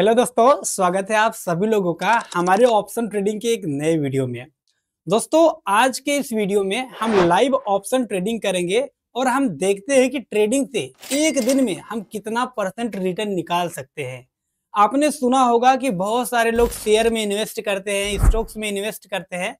Hello दोस्तों स्वागत है आप सभी लोगों का हमारे ऑप्शन ट्रेडिंग के एक नए वीडियो में दोस्तों आज के इस वीडियो में हम लाइव ऑप्शन ट्रेडिंग करेंगे और हम देखते हैं कि ट्रेडिंग से एक दिन में हम कितना परसेंट रिटर्न निकाल सकते हैं आपने सुना होगा कि बहुत सारे लोग शेयर में इन्वेस्ट करते हैं स्टॉक्स में इन्वेस्ट करते हैं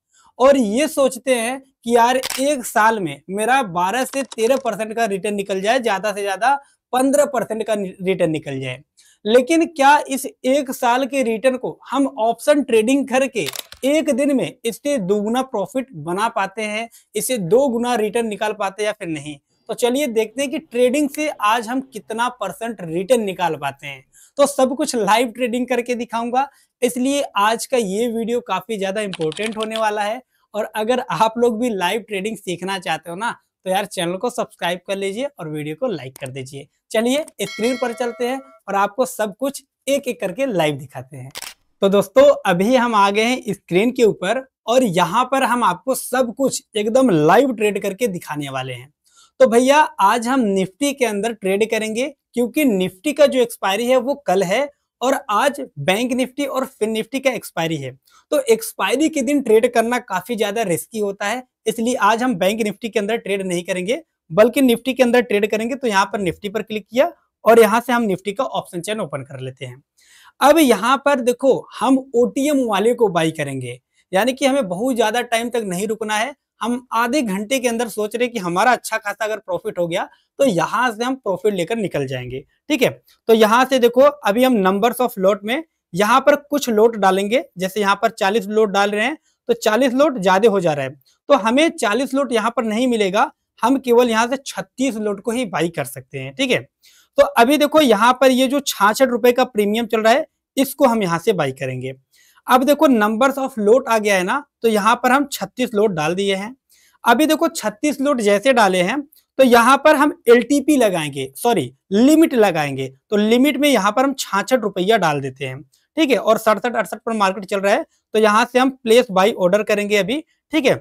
और ये सोचते हैं कि यार एक साल में मेरा बारह से तेरह परसेंट का रिटर्न निकल जाए ज्यादा से ज्यादा पंद्रह परसेंट का रिटर्न निकल जाए लेकिन क्या इस एक साल के रिटर्न को हम ऑप्शन ट्रेडिंग करके एक दिन में इससे दोगुना प्रॉफिट बना पाते हैं इसे दो गुना रिटर्न निकाल पाते हैं या फिर नहीं तो चलिए देखते हैं कि ट्रेडिंग से आज हम कितना परसेंट रिटर्न निकाल पाते हैं तो सब कुछ लाइव ट्रेडिंग करके दिखाऊंगा इसलिए आज का ये वीडियो काफी ज्यादा इंपॉर्टेंट होने वाला है और अगर आप लोग भी लाइव ट्रेडिंग सीखना चाहते हो ना तो यार चैनल को सब्सक्राइब कर लीजिए और वीडियो को लाइक कर दीजिए चलिए स्क्रीन पर चलते हैं और आपको सब कुछ एक एक करके लाइव दिखाते हैं तो दोस्तों अभी हम आ गए हैं स्क्रीन के ऊपर और यहाँ पर हम आपको सब कुछ एकदम लाइव ट्रेड करके दिखाने वाले हैं तो भैया आज हम निफ्टी के अंदर ट्रेड करेंगे क्योंकि निफ्टी का जो एक्सपायरी है वो कल है और आज बैंक निफ्टी और फिन निफ्टी का एक्सपायरी है तो एक्सपायरी के दिन ट्रेड करना काफी ज्यादा रिस्की होता है इसलिए आज हम बैंक निफ्टी के अंदर ट्रेड नहीं करेंगे बल्कि निफ्टी के अंदर ट्रेड करेंगे तो यहाँ पर निफ्टी पर क्लिक किया और यहाँ से हम निफ्टी का ऑप्शन चेन ओपन कर लेते हैं अब यहाँ पर देखो हम ओटीएम वाले को बाई करेंगे यानी कि हमें बहुत ज्यादा टाइम तक नहीं रुकना है हम आधे घंटे के अंदर सोच रहे कि हमारा अच्छा खासा अगर प्रॉफिट हो गया तो यहां से हम प्रॉफिट लेकर निकल जाएंगे ठीक है तो यहां से देखो अभी हम नंबर्स ऑफ लोट में यहां पर कुछ लोट डालेंगे जैसे यहाँ पर चालीस लोट डाल रहे हैं तो चालीस लोट ज्यादा हो जा रहा है तो हमें चालीस लोट यहाँ पर नहीं मिलेगा हम केवल यहाँ से छत्तीस लोट को ही बाई कर सकते हैं ठीक है तो अभी देखो यहाँ पर ये जो छाछठ रुपए का प्रीमियम चल रहा है इसको हम यहाँ से बाई करेंगे अब देखो नंबर्स ऑफ लोट आ गया है ना तो यहाँ पर हम 36 लोट डाल दिए हैं अभी देखो 36 लोट जैसे डाले हैं तो यहाँ पर हम एल लगाएंगे सॉरी लिमिट लगाएंगे तो लिमिट में यहाँ पर हम छाछठ रुपया डाल देते हैं ठीक है और सड़सठ अड़सठ पर मार्केट चल रहा है तो यहाँ से हम प्लेस बाई ऑर्डर करेंगे अभी ठीक है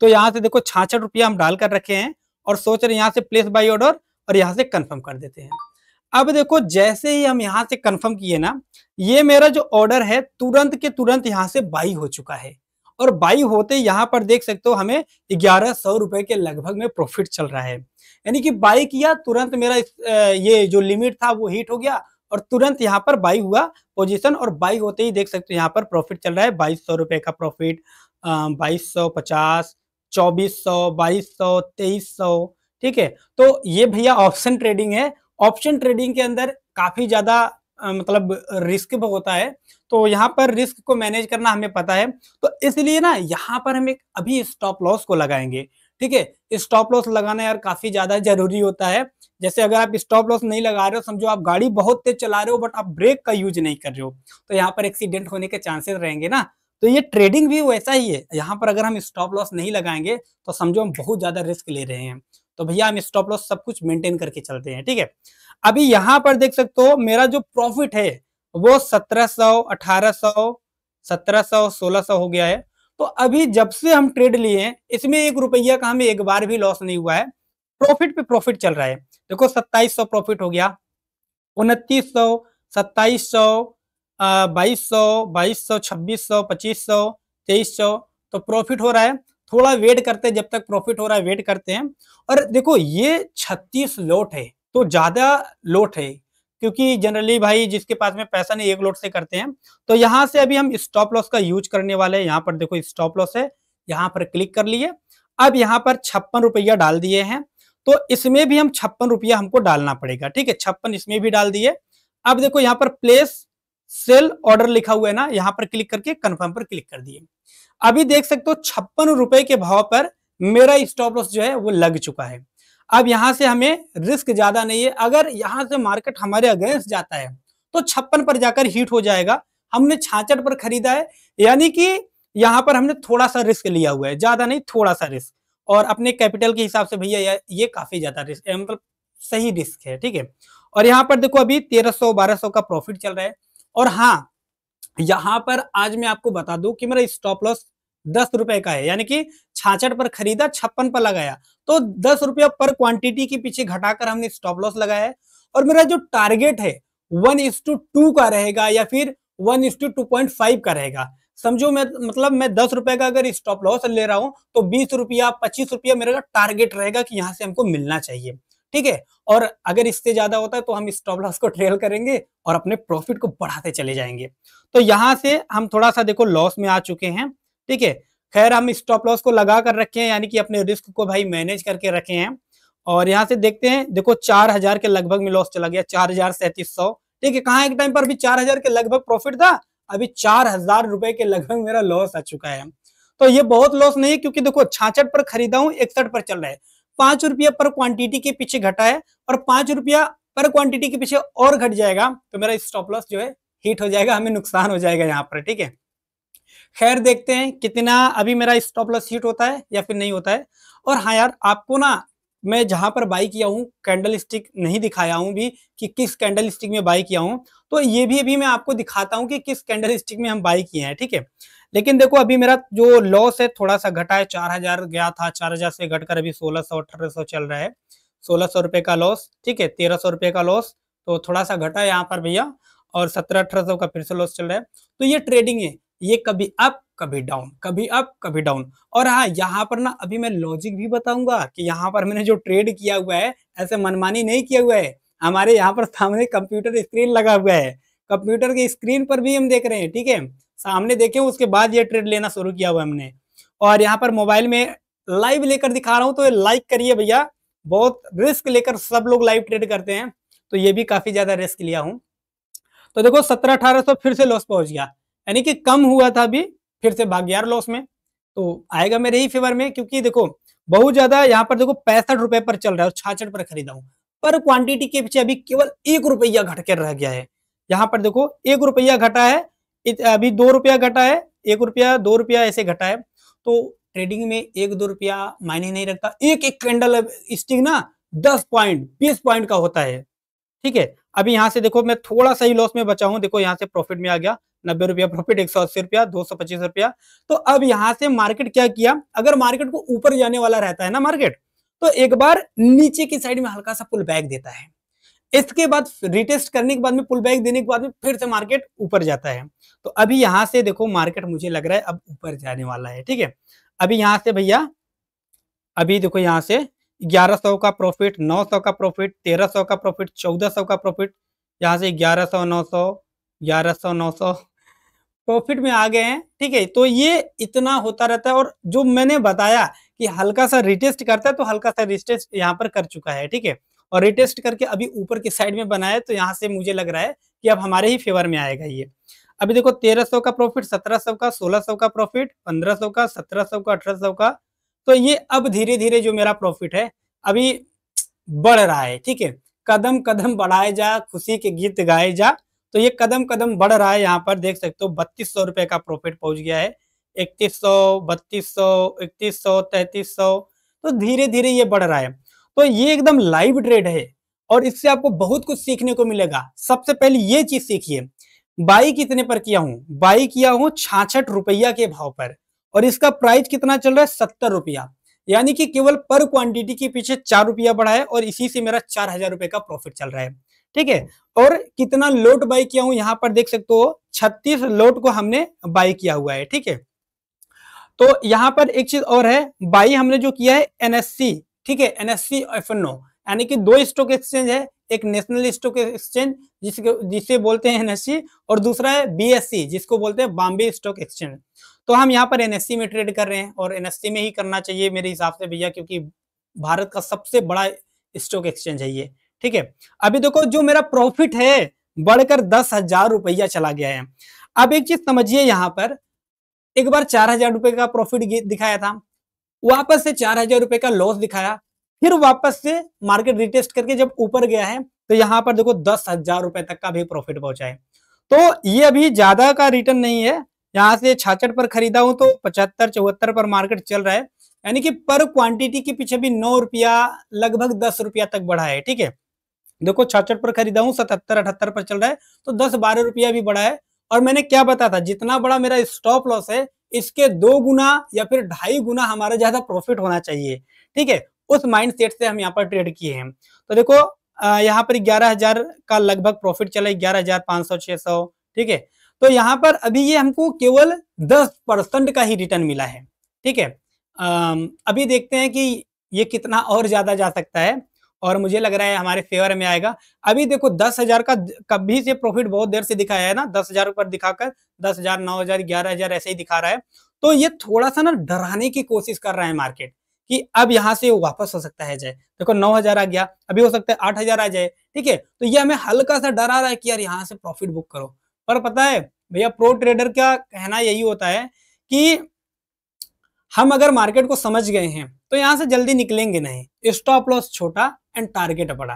तो यहाँ से देखो छाछठ रुपया हम डाल कर रखे हैं और सोच रहे यहाँ से प्लेस बाई ऑर्डर और यहाँ से कन्फर्म कर देते हैं अब देखो जैसे ही हम यहाँ से कंफर्म किए ना ये मेरा जो ऑर्डर है तुरंत के तुरंत यहाँ से बाई हो चुका है और बाई होते यहाँ पर देख सकते हो हमें ग्यारह सौ रुपए के लगभग में प्रॉफिट चल रहा है यानी कि बाई किया तुरंत मेरा ये जो लिमिट था वो हिट हो गया और तुरंत यहाँ पर बाई हुआ पोजीशन और बाई होते ही देख सकते हो यहाँ पर प्रॉफिट चल रहा है बाईस सौ रुपए का प्रॉफिट बाईस सौ पचास चौबीस सौ बाईस सौ तेईस सौ ठीक है तो ये भैया ऑप्शन ट्रेडिंग है ऑप्शन ट्रेडिंग के अंदर काफी ज्यादा मतलब रिस्क होता है तो यहाँ पर रिस्क को मैनेज करना हमें पता है तो इसलिए ना यहाँ पर हम एक अभी स्टॉप लॉस को लगाएंगे ठीक है स्टॉप लॉस लगाना यार काफी ज्यादा जरूरी होता है जैसे अगर आप स्टॉप लॉस नहीं लगा रहे हो समझो आप गाड़ी बहुत तेज चला रहे हो बट आप ब्रेक का यूज नहीं कर रहे हो तो यहाँ पर एक्सीडेंट होने के चांसेस रहेंगे ना तो ये ट्रेडिंग भी वैसा ही है यहाँ पर अगर हम स्टॉप लॉस नहीं लगाएंगे तो समझो हम बहुत ज्यादा रिस्क ले रहे हैं तो भैया हम स्टॉप लॉस सब कुछ मेंटेन करके चलते हैं ठीक है अभी यहां पर देख सकते हो मेरा जो प्रॉफिट है वो सत्रह सौ अठारह सौ सत्रह सौ सोलह सौ हो गया है तो अभी जब से हम ट्रेड लिए हैं इसमें एक रुपया का हमें एक बार भी लॉस नहीं हुआ है प्रॉफिट पे प्रॉफिट चल रहा है देखो सत्ताईस सौ प्रॉफिट हो गया उनतीस सौ सत्ताईस सौ बाईस सौ बाईस सौ छब्बीस सौ पच्चीस सौ तेईस सौ तो प्रॉफिट हो रहा है थोड़ा वेट करते हैं जब तक प्रॉफिट हो रहा है वेट करते हैं और देखो ये छत्तीस लोट है तो ज्यादा लोट है क्योंकि जनरली भाई जिसके पास में पैसा नहीं एक लोट से करते हैं तो यहाँ से अभी हम स्टॉप लॉस का यूज करने वाले हैं यहाँ पर देखो स्टॉप लॉस है यहाँ पर क्लिक कर लिए अब यहाँ पर छप्पन रुपया डाल दिए हैं तो इसमें भी हम छप्पन रुपया हमको डालना पड़ेगा ठीक है छप्पन इसमें भी डाल दिए अब देखो यहाँ पर प्लेस सेल ऑर्डर लिखा हुआ है ना यहाँ पर क्लिक करके कन्फर्म पर क्लिक कर दिए अभी देख सकते हो छप्पन रुपए के भाव पर मेरा स्टॉप लॉस जो है वो लग चुका है अब यहां से हमें रिस्क ज्यादा नहीं है अगर यहां से मार्केट हमारे अगेंस्ट जाता है तो छप्पन पर जाकर हीट हो जाएगा हमने छाछठ पर खरीदा है यानी कि यहाँ पर हमने थोड़ा सा रिस्क लिया हुआ है ज्यादा नहीं थोड़ा सा रिस्क और अपने कैपिटल के हिसाब से भैया ये काफी ज्यादा रिस्क मतलब सही रिस्क है ठीक है और यहाँ पर देखो अभी 1300 1200 का प्रॉफिट चल रहा है और हाँ यहां पर आज मैं आपको बता दू कि मेरा स्टॉप लॉस दस रुपए का है यानी कि छाछठ पर खरीदा छप्पन पर लगाया तो दस रुपया पर क्वांटिटी के पीछे घटाकर हमने स्टॉप लॉस लगाया है और मेरा जो टारगेट है वन इज टू टू का रहेगा या फिर one is to two point five का रहेगा समझो मैं मतलब मैं दस रुपए का अगर स्टॉप लॉस ले रहा हूं तो बीस रुपया पच्चीस रुपया मेरा टारगेट रहेगा कि यहां से हमको मिलना चाहिए ठीक है और अगर इससे ज्यादा होता है तो हम स्टॉप लॉस को ट्रेल करेंगे और अपने प्रॉफिट को बढ़ाते चले जाएंगे तो यहां से हम थोड़ा सा देखो लॉस में आ चुके हैं ठीक है खैर हम स्टॉप लॉस को लगा कर रखे हैं यानी कि अपने रिस्क को भाई मैनेज करके रखे हैं और यहाँ से देखते हैं देखो चार हजार के लगभग में लॉस चला गया चार हजार सैंतीस सौ ठीक है कहा एक टाइम पर भी चार हजार के लगभग प्रॉफिट था अभी चार हजार रुपए के लगभग मेरा लॉस आ चुका है तो ये बहुत लॉस नहीं है क्योंकि देखो छाछठ पर खरीदा हूं इकसठ पर चल रहा है पांच रुपया पर क्वांटिटी के पीछे घटा है और पांच रुपया पर क्वांटिटी के पीछे और घट जाएगा तो मेरा स्टॉप लॉस जो है हिट हो जाएगा हमें नुकसान हो जाएगा यहाँ पर ठीक है खैर देखते हैं कितना अभी मेरा स्टॉप लॉस हिट होता है या फिर नहीं होता है और हाँ यार आपको ना मैं जहां पर बाई किया हूँ कैंडल स्टिक नहीं दिखाया हूँ भी कि किस कैंडल स्टिक में बाई किया हूँ तो ये भी अभी मैं आपको दिखाता हूँ कि किस कैंडल स्टिक में हम बाई किए हैं ठीक है थीके? लेकिन देखो अभी मेरा जो लॉस है थोड़ा सा घटा है चार हजार गया था चार हजार से घटकर अभी सोलह सौ अठारह सौ चल रहा है सोलह सौ रुपए का लॉस ठीक है तेरह सौ रुपए का लॉस तो थोड़ा सा घटा है यहाँ पर भैया और सत्रह अठारह सौ का फिर से लॉस चल रहा है तो ये ट्रेडिंग है ये कभी अप कभी डाउन कभी अप कभी डाउन और हाँ यहाँ पर ना अभी मैं लॉजिक भी बताऊंगा कि यहाँ पर मैंने जो ट्रेड किया हुआ है ऐसे मनमानी नहीं किया हुआ है हमारे यहाँ पर सामने कंप्यूटर स्क्रीन लगा हुआ है कंप्यूटर की स्क्रीन पर भी हम देख रहे हैं ठीक है सामने देखे उसके बाद ये ट्रेड लेना शुरू किया हुआ हमने और यहाँ पर मोबाइल में लाइव लेकर दिखा रहा हूँ तो लाइक करिए भैया बहुत रिस्क लेकर सब लोग लाइव ट्रेड करते हैं तो ये भी काफी ज्यादा रिस्क लिया हूँ तो देखो सत्रह अठारह सौ फिर से लॉस पहुंच गया यानी कि कम हुआ था अभी फिर से भाग गया लॉस में तो आएगा मेरे ही फेवर में क्योंकि देखो बहुत ज्यादा यहाँ पर देखो पैंसठ रुपए पर चल रहा है और छाछठ पर खरीदा हूँ पर क्वांटिटी के पीछे अभी केवल एक रुपया घटकर रह गया है यहाँ पर देखो एक रुपया घटा है अभी दो रुपया घटा है एक रुपया दो रुपया ऐसे घटा है तो ट्रेडिंग में एक दो रुपया मायने नहीं रखता एक एक कैंडल स्टिक ना दस पॉइंट बीस पॉइंट का होता है ठीक है अभी यहाँ से देखो मैं थोड़ा सा ही लॉस में बचा हूं देखो यहाँ से प्रॉफिट में आ गया नब्बे रुपया प्रॉफिट एक सौ अस्सी रुपया दो सौ पच्चीस रुपया तो अब यहाँ से मार्केट क्या किया अगर मार्केट को ऊपर जाने वाला रहता है ना मार्केट तो एक बार नीचे की साइड में हल्का सा पुल बैक देता है इसके बाद रिटेस्ट करने के बाद में पुल बैक देने के बाद में फिर से मार्केट ऊपर जाता है तो अभी यहाँ से देखो मार्केट मुझे लग रहा है अब ऊपर जाने वाला है ठीक है अभी यहाँ से भैया अभी देखो यहाँ से 1100 का प्रॉफिट 900 का प्रॉफिट 1300 का प्रॉफिट 1400 का प्रॉफिट यहाँ से 1100 900 1100 सौ प्रॉफिट में आ गए हैं ठीक है तो ये इतना होता रहता है और जो मैंने बताया कि हल्का सा रिटेस्ट करता है तो हल्का सा रिटेस्ट यहाँ पर कर चुका है ठीक है और रिटेस्ट करके अभी ऊपर की साइड में बनाए तो यहाँ से मुझे लग रहा है कि अब हमारे ही फेवर में आएगा ये अभी देखो तेरह सौ का प्रॉफिट सत्रह सौ का सोलह सौ का प्रॉफिट पंद्रह सौ का सत्रह सौ का अठारह सौ का तो ये अब धीरे धीरे जो मेरा प्रॉफिट है अभी बढ़ रहा है ठीक है कदम कदम बढ़ाए जा खुशी के गीत गाए जा तो ये कदम कदम बढ़ रहा है यहाँ पर देख सकते हो बत्तीस सौ रुपए का प्रॉफिट पहुंच गया है इकतीस सौ बत्तीस सौ इकतीस सौ तैतीस सौ तो धीरे धीरे ये बढ़ रहा है तो ये एकदम लाइव ट्रेड है और इससे आपको बहुत कुछ सीखने को मिलेगा सबसे पहले ये चीज सीखिए बाई कितने पर किया हूं बाई किया हूं छाछठ रुपया के भाव पर और इसका प्राइस कितना चल रहा है सत्तर रुपया यानी कि केवल पर क्वांटिटी के पीछे चार रुपया बढ़ा है और इसी से मेरा चार हजार रुपए का प्रॉफिट चल रहा है ठीक है और कितना लोट बाई किया हूं यहां पर देख सकते हो छत्तीस लोट को हमने बाई किया हुआ है ठीक है तो यहां पर एक चीज और है बाई हमने जो किया है एनएससी ठीक है एनएससी एफ एन यानी कि दो स्टॉक एक्सचेंज है एक नेशनल स्टॉक एक्सचेंज जिसके जिसे बोलते हैं एनएससी और दूसरा है बीएससी e, जिसको बोलते हैं बॉम्बे स्टॉक एक्सचेंज तो हम यहाँ पर एनएससी में ट्रेड कर रहे हैं और एनएससी में ही करना चाहिए मेरे हिसाब से भैया क्योंकि भारत का सबसे बड़ा स्टॉक एक्सचेंज है ये ठीक है अभी देखो जो मेरा प्रॉफिट है बढ़कर दस हजार रुपया चला गया है अब एक चीज समझिए यहाँ पर एक बार चार हजार रुपये का प्रॉफिट दिखाया था वापस से चार हजार रुपए का लॉस दिखाया फिर वापस से मार्केट रिटेस्ट करके जब ऊपर गया है तो यहाँ पर देखो दस हजार रुपए तक का भी प्रॉफिट पहुंचा है तो ये अभी ज्यादा का रिटर्न नहीं है यहाँ से छाछठ पर खरीदा हूं तो पचहत्तर चौहत्तर पर मार्केट चल रहा है यानी कि पर क्वांटिटी के पीछे भी नौ रुपया लगभग दस रुपया तक बढ़ा है ठीक है देखो छाछठ पर खरीदा हूं सतहत्तर अठहत्तर पर चल रहा है तो दस बारह रुपया भी बढ़ा है और मैंने क्या बताया था जितना बड़ा मेरा स्टॉप लॉस है इसके दो गुना या फिर ढाई गुना हमारा ज्यादा प्रॉफिट होना चाहिए ठीक है उस माइंड सेट से हम यहाँ पर ट्रेड किए हैं तो देखो यहाँ पर ग्यारह हजार का लगभग प्रॉफिट चला ग्यारह हजार पांच सौ छह सौ ठीक है तो यहाँ पर अभी ये हमको केवल दस परसेंट का ही रिटर्न मिला है ठीक है अभी देखते हैं कि ये कितना और ज्यादा जा सकता है और मुझे लग रहा है हमारे फेवर में आएगा अभी देखो दस हजार का कभी से प्रॉफिट बहुत देर से दिखाया है ना दस हजार ऊपर दिखाकर दस हजार नौ हजार ग्यारह हजार ऐसे ही दिखा रहा है तो ये थोड़ा सा ना डराने की कोशिश कर रहा है मार्केट कि अब यहाँ से वापस हो सकता है जाए देखो नौ हजार आ गया अभी हो सकता है आठ हजार आ जाए ठीक है तो ये हमें हल्का सा डरा रहा है कि यार यहाँ से प्रॉफिट बुक करो पर पता है भैया प्रो ट्रेडर का कहना यही होता है कि हम अगर मार्केट को समझ गए हैं तो यहाँ से जल्दी निकलेंगे नहीं स्टॉप लॉस छोटा एंड टारगेट बड़ा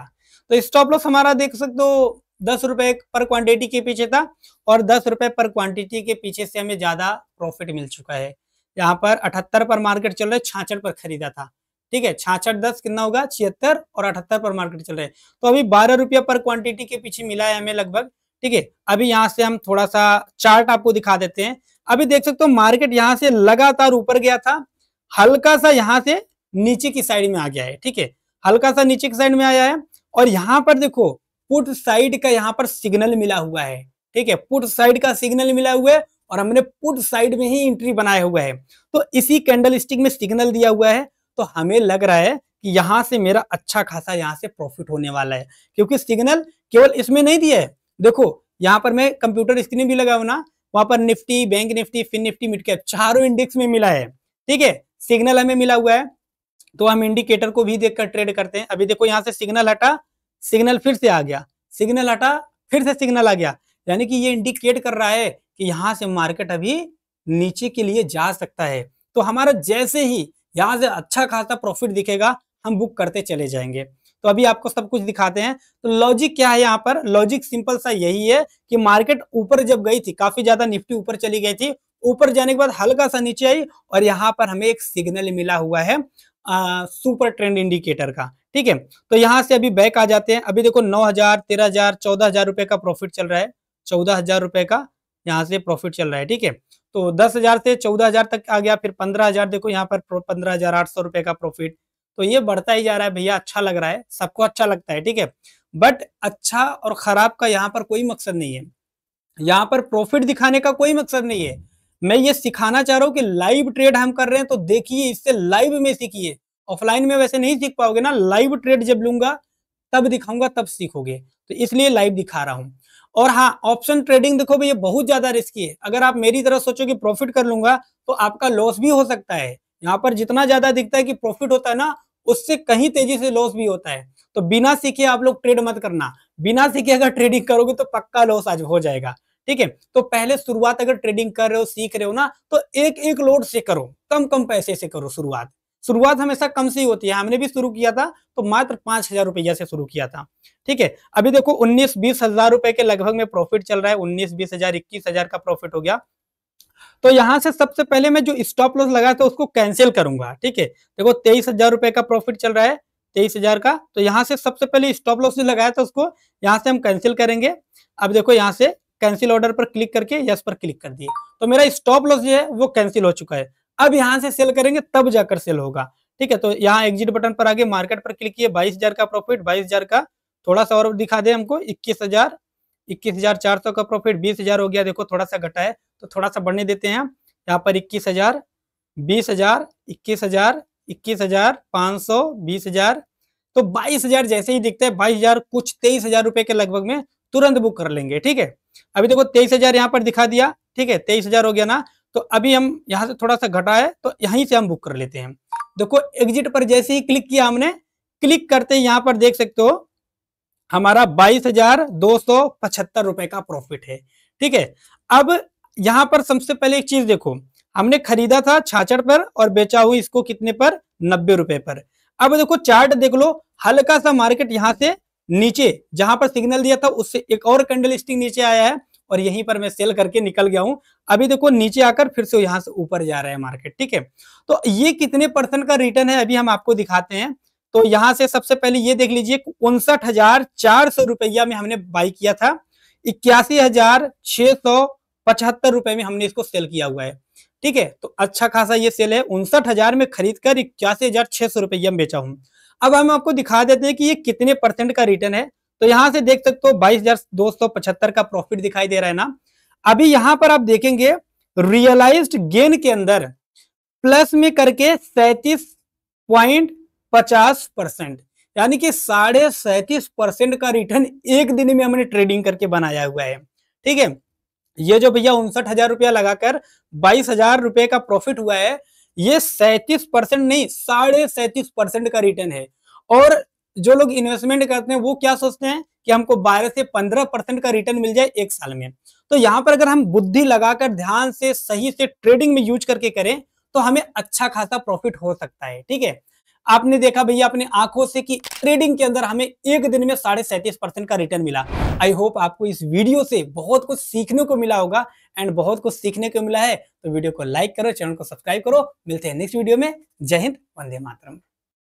तो स्टॉप लॉस हमारा देख सकते हो दस रुपए पर क्वांटिटी के पीछे था और दस रुपए पर क्वांटिटी के पीछे से हमें ज्यादा प्रॉफिट मिल चुका है यहाँ पर अठहत्तर पर मार्केट चल रहा है छाछठ पर खरीदा था ठीक है छाछठ दस कितना होगा छिहत्तर और अठहत्तर पर मार्केट चल रहा है तो अभी बारह रुपया पर क्वांटिटी के पीछे मिला है हमें लगभग ठीक है अभी यहाँ से हम थोड़ा सा चार्ट आपको दिखा देते हैं अभी देख सकते हो मार्केट यहाँ से लगातार ऊपर गया था हल्का सा यहाँ से नीचे की साइड में आ गया है ठीक है हल्का सा नीचे की साइड में आया है और यहाँ पर देखो पुट साइड का यहाँ पर सिग्नल मिला हुआ है ठीक है पुट साइड का सिग्नल मिला हुआ है और हमने पुट साइड में ही एंट्री बनाया हुआ है तो इसी कैंडल स्टिक में सिग्नल दिया हुआ है तो हमें लग रहा है कि यहाँ से मेरा अच्छा खासा यहाँ से प्रॉफिट होने वाला है क्योंकि सिग्नल केवल इसमें नहीं दिया है देखो यहाँ पर मैं कंप्यूटर स्क्रीन भी लगा ना वहां पर Nifty bank Nifty fin Nifty मिटके चारों इंडेक्स में मिला है ठीक है सिग्नल हमें मिला हुआ है तो हम इंडिकेटर को भी देखकर ट्रेड करते हैं अभी देखो यहाँ से सिग्नल हटा सिग्नल फिर से आ गया सिग्नल हटा फिर से सिग्नल आ गया यानी कि ये इंडिकेट कर रहा है कि यहाँ से मार्केट अभी नीचे के लिए जा सकता है तो हमारा जैसे ही यहाँ से अच्छा खासा प्रॉफिट दिखेगा हम बुक करते चले जाएंगे तो अभी आपको सब कुछ दिखाते हैं तो लॉजिक क्या है यहाँ पर लॉजिक सिंपल सा यही है कि मार्केट ऊपर जब गई थी काफी ज्यादा निफ्टी ऊपर चली गई थी ऊपर जाने के बाद हल्का सा नीचे आई और यहाँ पर हमें एक सिग्नल मिला हुआ है आ, सुपर ट्रेंड इंडिकेटर का ठीक है तो यहाँ से अभी बैक आ जाते हैं अभी देखो नौ हजार तेरह हजार चौदह हजार रुपए का प्रॉफिट चल रहा है चौदह हजार रुपए का यहाँ से प्रॉफिट चल रहा है ठीक है तो दस हजार से चौदह हजार तक आ गया फिर पंद्रह हजार देखो यहाँ पर पंद्रह हजार आठ सौ रुपए का प्रॉफिट तो ये बढ़ता ही जा रहा है भैया अच्छा लग रहा है सबको अच्छा लगता है ठीक है बट अच्छा और खराब का यहाँ पर कोई मकसद नहीं है यहाँ पर प्रॉफिट दिखाने का कोई मकसद नहीं है मैं ये सिखाना चाह रहा हूँ कि लाइव ट्रेड हम कर रहे हैं तो देखिए इससे लाइव में सीखिए ऑफलाइन में वैसे नहीं सीख पाओगे ना लाइव ट्रेड जब लूंगा तब दिखाऊंगा तब सीखोगे तो इसलिए लाइव दिखा रहा हूँ और हाँ ऑप्शन ट्रेडिंग देखो भाई ये बहुत ज्यादा रिस्की है अगर आप मेरी तरह सोचो कि प्रॉफिट कर लूंगा तो आपका लॉस भी हो सकता है यहाँ पर जितना ज्यादा दिखता है कि प्रॉफिट होता है ना उससे कहीं तेजी से लॉस भी होता है तो बिना सीखे आप लोग ट्रेड मत करना बिना सीखे अगर ट्रेडिंग करोगे तो पक्का लॉस आज हो जाएगा ठीक है तो पहले शुरुआत अगर ट्रेडिंग कर रहे हो सीख रहे हो ना तो एक एक लोड से करो कम कम पैसे से करो शुरुआत शुरुआत हमेशा कम से ही होती है हमने भी शुरू किया था तो मात्र पांच हजार रुपया से शुरू किया था ठीक है अभी देखो उन्नीस बीस हजार रुपए के लगभग में प्रॉफिट चल रहा है उन्नीस बीस हजार इक्कीस हजार का प्रॉफिट हो गया तो यहाँ से सबसे पहले मैं जो स्टॉप लॉस लगाया था उसको कैंसिल करूंगा ठीक है देखो तेईस हजार रुपए का प्रॉफिट चल रहा है तेईस हजार का तो यहाँ से सबसे पहले स्टॉप लॉस जो लगाया था उसको यहाँ से हम कैंसिल करेंगे अब देखो यहाँ से कैंसिल ऑर्डर पर क्लिक करके यस पर क्लिक कर दिए तो मेरा स्टॉप लॉस जो है वो कैंसिल हो चुका है अब यहाँ से सेल करेंगे तब जाकर सेल होगा ठीक है तो यहाँ एग्जिट बटन पर आगे मार्केट पर क्लिक किए बाईस का प्रॉफिट बाईस का थोड़ा सा और दिखा दे हमको इक्कीस हजार इक्कीस हजार चार सौ का प्रॉफिट बीस हजार हो गया देखो थोड़ा सा घटा है तो थोड़ा सा बढ़ने देते हैं हम यहाँ पर इक्कीस हजार बीस हजार इक्कीस हजार इक्कीस हजार पाँच सौ बीस हजार तो बाईस हजार जैसे ही दिखता है बाईस हजार कुछ तेईस हजार रुपए के लगभग में तुरंत बुक कर लेंगे ठीक है अभी देखो तेईस हजार यहाँ पर दिखा दिया ठीक है तेईस हजार हो गया ना तो अभी हम यहाँ से थोड़ा सा घटा है तो यहीं से हम बुक कर लेते हैं देखो एग्जिट पर जैसे ही क्लिक किया हमने क्लिक करते ही यहाँ पर देख सकते हो हमारा बाईस हजार दो सौ पचहत्तर रुपए का प्रॉफिट है ठीक है अब यहाँ पर सबसे पहले एक चीज देखो हमने खरीदा था छाछड़ पर और बेचा हुई इसको कितने पर नब्बे रुपए पर अब देखो चार्ट देख लो हल्का सा मार्केट यहाँ से नीचे जहां पर सिग्नल दिया था उससे एक और कैंडल स्टिक नीचे आया है और यहीं पर मैं सेल करके निकल गया हूं अभी देखो नीचे आकर फिर से यहां से ऊपर जा रहा है मार्केट ठीक है तो ये कितने परसेंट का रिटर्न है अभी हम आपको दिखाते हैं तो यहां से सबसे पहले ये देख लीजिए उनसठ हजार चार सौ रुपया में हमने बाई किया था इक्यासी हजार छह सौ पचहत्तर रुपए में हमने इसको सेल किया हुआ है ठीक है तो अच्छा खासा ये सेल है उनसठ हजार में खरीद कर इक्यासी हजार छह सौ रुपये में बेचा हूँ अब हम आपको दिखा देते हैं कि ये कितने परसेंट का रिटर्न है तो यहाँ से देख सकते हो बाईस हजार दो सौ पचहत्तर का प्रॉफिट दिखाई दे रहा है ना अभी यहां पर आप देखेंगे रियलाइज्ड गेन के अंदर प्लस में करके सैतीस पॉइंट पचास परसेंट यानी कि साढ़े सैतीस परसेंट का रिटर्न एक दिन में हमने ट्रेडिंग करके बनाया हुआ है ठीक है ये जो भैया उनसठ हजार रुपया लगाकर बाईस हजार रुपए का प्रॉफिट हुआ है ये सैतीस परसेंट नहीं साढ़े सैतीस परसेंट का रिटर्न है और जो लोग इन्वेस्टमेंट करते हैं वो क्या सोचते हैं कि हमको 12 से 15 परसेंट का रिटर्न मिल जाए एक साल में तो यहाँ पर अगर हम बुद्धि लगाकर ध्यान से सही से ट्रेडिंग में यूज करके करें तो हमें अच्छा खासा प्रॉफिट हो सकता है ठीक है आपने देखा भैया अपने आंखों से कि ट्रेडिंग के अंदर हमें एक दिन में साढ़े सैंतीस परसेंट का रिटर्न मिला आई होप आपको इस वीडियो से बहुत कुछ सीखने को मिला होगा एंड बहुत कुछ सीखने को मिला है तो वीडियो को लाइक करो चैनल को सब्सक्राइब करो मिलते हैं नेक्स्ट वीडियो में जय हिंद वंदे मातरम